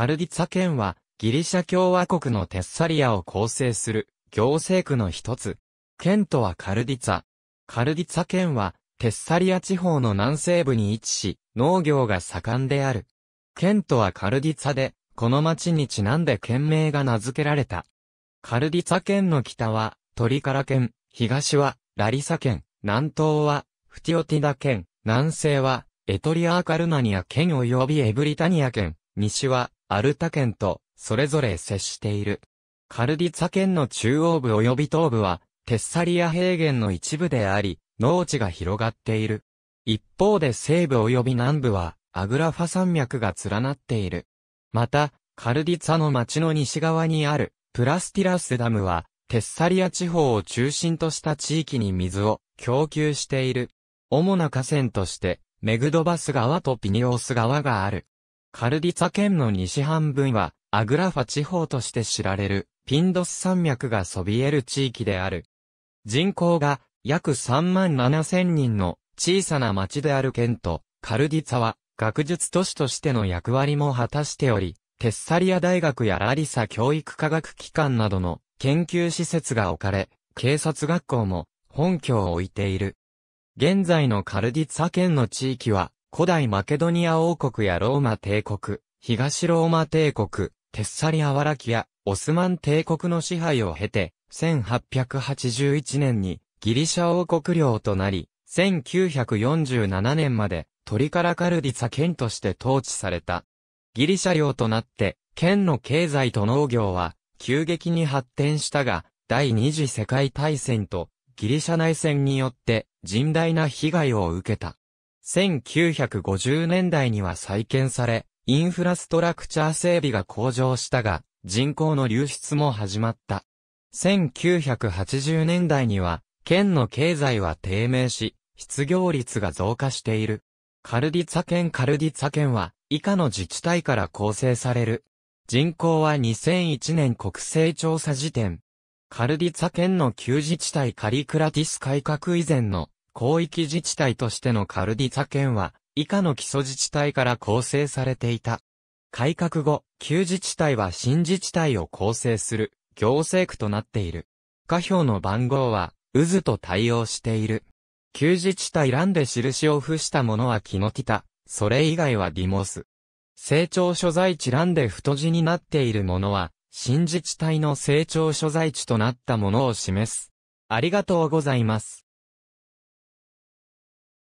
カルディツァ県は、ギリシャ共和国のテッサリアを構成する、行政区の一つ。県とはカルディツァ。カルディツァ県は、テッサリア地方の南西部に位置し、農業が盛んである。県とはカルディツァで、この町にちなんで県名が名付けられた。カルディツァ県の北は、トリカラ県、東は、ラリサ県、南東は、フティオティダ県、南西は、エトリアーカルナニア県及びエブリタニア県、西は、アルタ県とそれぞれ接している。カルディツァ県の中央部及び東部は、テッサリア平原の一部であり、農地が広がっている。一方で西部及び南部は、アグラファ山脈が連なっている。また、カルディツァの町の西側にある、プラスティラスダムは、テッサリア地方を中心とした地域に水を供給している。主な河川として、メグドバス川とピニオス川がある。カルディツァ県の西半分は、アグラファ地方として知られる、ピンドス山脈がそびえる地域である。人口が約3万7千人の小さな町である県と、カルディツァは学術都市としての役割も果たしており、テッサリア大学やラリサ教育科学機関などの研究施設が置かれ、警察学校も本拠を置いている。現在のカルディツァ県の地域は、古代マケドニア王国やローマ帝国、東ローマ帝国、テッサリアワラキア、オスマン帝国の支配を経て、1881年にギリシャ王国領となり、1947年までトリカラカルディサ県として統治された。ギリシャ領となって、県の経済と農業は急激に発展したが、第二次世界大戦とギリシャ内戦によって甚大な被害を受けた。1950年代には再建され、インフラストラクチャー整備が向上したが、人口の流出も始まった。1980年代には、県の経済は低迷し、失業率が増加している。カルディツァ県カルディツァ県は、以下の自治体から構成される。人口は2001年国勢調査時点。カルディツァ県の旧自治体カリクラティス改革以前の広域自治体としてのカルディツァ県は、以下の基礎自治体から構成されていた。改革後、旧自治体は新自治体を構成する、行政区となっている。下表の番号は、渦と対応している。旧自治体欄で印を付したものはキノティタ、それ以外はディモス。成長所在地欄で太字になっているものは、新自治体の成長所在地となったものを示す。ありがとうございます。